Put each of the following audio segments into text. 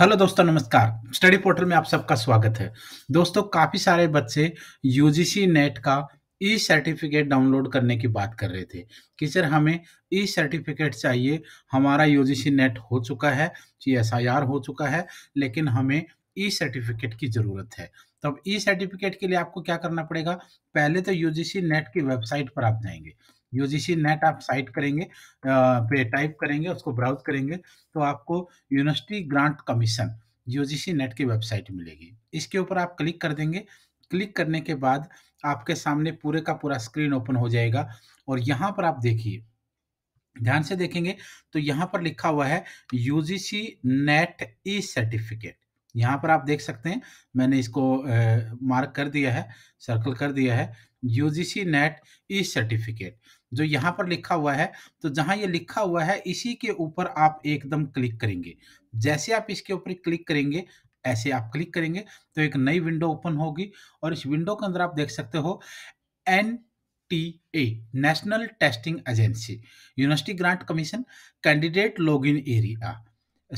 hello दोस्तों नमस्कार study portal में आप सबका स्वागत है दोस्तों काफ़ी सारे बच्चे यूजीसी नेट का ई सर्टिफिकेट डाउनलोड करने की बात कर रहे थे कि सर हमें ई सर्टिफिकेट चाहिए हमारा यूजीसी नेट हो चुका है जी एस हो चुका है लेकिन हमें ई सर्टिफिकेट की ज़रूरत है तो अब ई सर्टिफिकेट के लिए आपको क्या करना पड़ेगा पहले तो यूजीसी नेट की वेबसाइट पर आप जाएंगे यूजीसी नेट आप साइट करेंगे पे टाइप करेंगे उसको ब्राउज करेंगे तो आपको university grant commission UGC NET की वेबसाइट मिलेगी इसके ऊपर आप क्लिक कर देंगे क्लिक करने के बाद आपके सामने पूरे का पूरा स्क्रीन ओपन हो जाएगा और यहाँ पर आप देखिए ध्यान से देखेंगे तो यहाँ पर लिखा हुआ है यूजीसी नेट ई सर्टिफिकेट यहाँ पर आप देख सकते हैं मैंने इसको मार्क कर दिया है सर्कल कर दिया है यूजीसी नेट ई सर्टिफिकेट जो यहाँ पर लिखा हुआ है तो जहाँ ये लिखा हुआ है इसी के ऊपर आप एकदम क्लिक करेंगे जैसे आप इसके ऊपर क्लिक करेंगे ऐसे आप क्लिक करेंगे तो एक नई विंडो ओपन होगी और इस विंडो के अंदर आप देख सकते हो N T A national testing agency university grant commission candidate log in area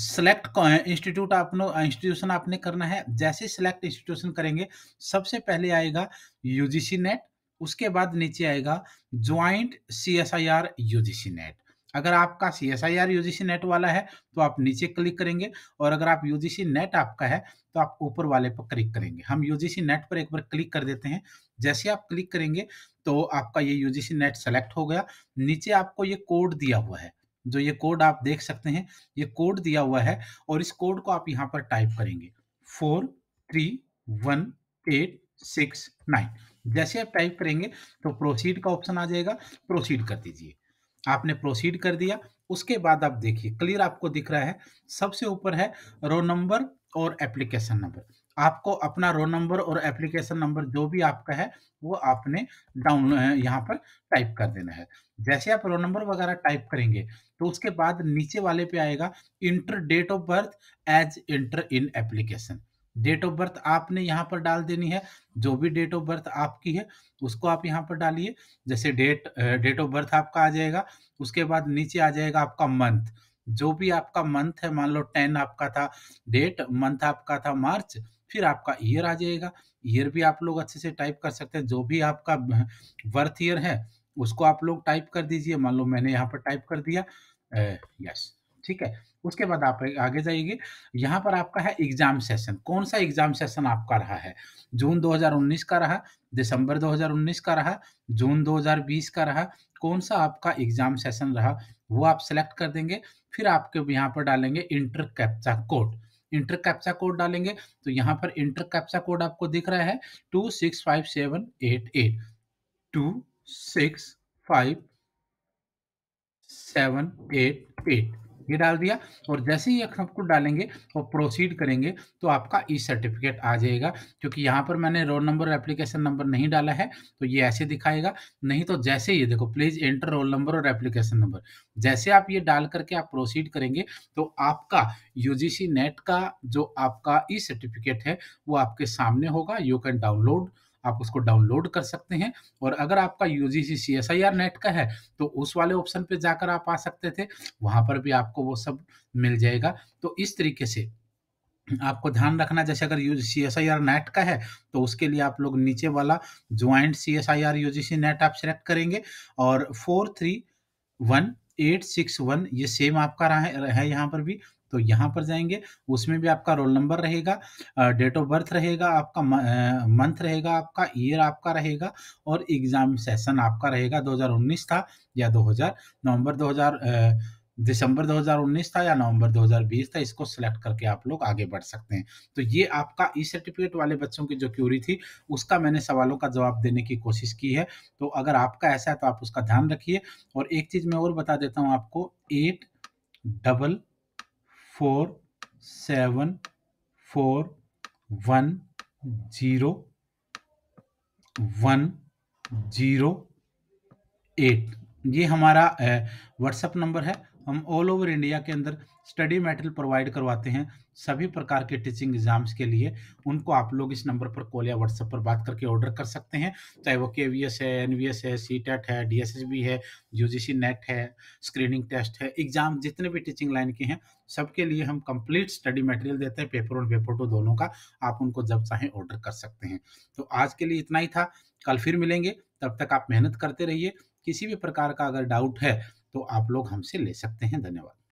select institute आपने इंस्टीट्यूशन आपने करना है जैसे सिलेक्ट इंस्टीट्यूशन करेंगे सबसे पहले आएगा यूजीसी नेट उसके बाद नीचे आएगा joint C S I R UGC NET अगर आपका C S I R UGC NET वाला है तो आप नीचे क्लिक करेंगे और अगर आप यूजीसी नेट आपका है तो आप ऊपर वाले पर क्लिक करेंगे हम यूजीसी नेट पर एक बार क्लिक कर देते हैं जैसे आप क्लिक करेंगे तो आपका ये यूजीसी नेट सेलेक्ट हो गया नीचे आपको ये कोड दिया हुआ है जो ये कोड आप देख सकते हैं ये कोड दिया हुआ है और इस कोड को आप यहाँ पर टाइप करेंगे four three one eight six nine जैसे आप टाइप करेंगे तो प्रोसीड का ऑप्शन आ जाएगा प्रोसीड कर दीजिए आपने प्रोसीड कर दिया उसके बाद आप देखिए क्लियर आपको दिख रहा है सबसे ऊपर है रो नंबर और एप्लीकेशन नंबर आपको अपना रो नंबर और एप्लीकेशन नंबर जो भी आपका है वो आपने डाउन यहाँ पर टाइप कर देना है जैसे आप रो नंबर वगैरह टाइप करेंगे तो उसके बाद नीचे वाले पे आएगा enter date of birth as enter in application date of birth आपने यहाँ पर डाल देनी है जो भी डेट ऑफ बर्थ आपकी है उसको आप यहाँ पर डालिए जैसे डेट डेट ऑफ बर्थ आपका आ जाएगा उसके बाद नीचे आ जाएगा आपका मंथ जो भी आपका मंथ है मान लो टेन आपका था डेट मंथ आपका था मार्च फिर आपका ईयर आ जाएगा ईयर भी आप लोग अच्छे से टाइप कर सकते हैं जो भी आपका बर्थ ईयर है उसको आप लोग टाइप कर दीजिए मान लो मैंने यहाँ पर टाइप कर दिया यस ठीक है उसके बाद आप आगे जाइए यहाँ पर आपका है एग्जाम सेशन कौन सा एग्जाम सेशन आपका रहा है जून 2019 का रहा दिसंबर 2019 का रहा जून 2020 का रहा कौन सा आपका एग्जाम सेशन रहा वो आप सेलेक्ट कर देंगे फिर आपके यहाँ पर डालेंगे enter captcha code enter captcha code डालेंगे तो यहाँ पर इंटर कैप्चा कोड आपको दिख रहा है two six five seven eight eight two six five seven eight eight ये डाल दिया और जैसे ही सब को डालेंगे और प्रोसीड करेंगे तो आपका ई सर्टिफिकेट आ जाएगा क्योंकि यहाँ पर मैंने रोल नंबर और एप्लीकेशन नंबर नहीं डाला है तो ये ऐसे दिखाएगा नहीं तो जैसे ही देखो प्लीज एंटर रोल नंबर और एप्लीकेशन नंबर जैसे आप ये डाल करके आप प्रोसीड करेंगे तो आपका यूजीसी नेट का जो आपका ई सर्टिफिकेट है वो आपके सामने होगा यू कैन डाउनलोड आप उसको डाउनलोड कर सकते हैं और अगर आपका यू जी नेट का है तो उस वाले ऑप्शन पर जाकर आप आ सकते थे वहाँ पर भी आपको वो सब मिल जाएगा तो इस तरीके से आपको ध्यान रखना जैसे अगर U C S I R net का है तो उसके लिए आप लोग नीचे वाला joint C S I R U G C net आप सेलेक्ट करेंगे और four three one eight six one ये सेम आपका रहा है यहाँ पर भी तो यहाँ पर जाएंगे उसमें भी आपका रोल नंबर रहेगा डेट ऑफ बर्थ रहेगा आपका मंथ रहेगा आपका ईयर आपका रहेगा और एग्जाम सेशन आपका रहेगा 2019 था या 2000 नवंबर 2000 दिसंबर 2019 था या नवंबर 2020 था इसको सिलेक्ट करके आप लोग आगे बढ़ सकते हैं तो ये आपका ई सर्टिफिकेट वाले बच्चों की जो क्यूरी थी उसका मैंने सवालों का जवाब देने की कोशिश की है तो अगर आपका ऐसा है तो आप उसका ध्यान रखिए और एक चीज़ मैं और बता देता हूँ आपको eight double four seven four one zero one zero eight ये हमारा व्हाट्सएप नंबर है हम ऑल ओवर इंडिया के अंदर स्टडी मटेरियल प्रोवाइड करवाते हैं सभी प्रकार के टीचिंग एग्जाम्स के लिए उनको आप लोग इस नंबर पर कॉल या व्हाट्सएप पर बात करके ऑर्डर कर सकते हैं चाहे वो के वी एस है एन वी एस है सी टेट है डी एस एस बी है यू जी सी नेट है स्क्रीनिंग टेस्ट है एग्जाम जितने भी टीचिंग लाइन के हैं सबके लिए हम कंप्लीट स्टडी मटेरियल देते हैं पेपर वन पेपर टू दोनों का आप उनको जब चाहें ऑर्डर कर सकते हैं तो आज के लिए इतना ही था कल फिर मिलेंगे तब तक आप मेहनत करते रहिए किसी भी प्रकार का अगर डाउट है तो आप लोग हमसे ले सकते हैं धन्यवाद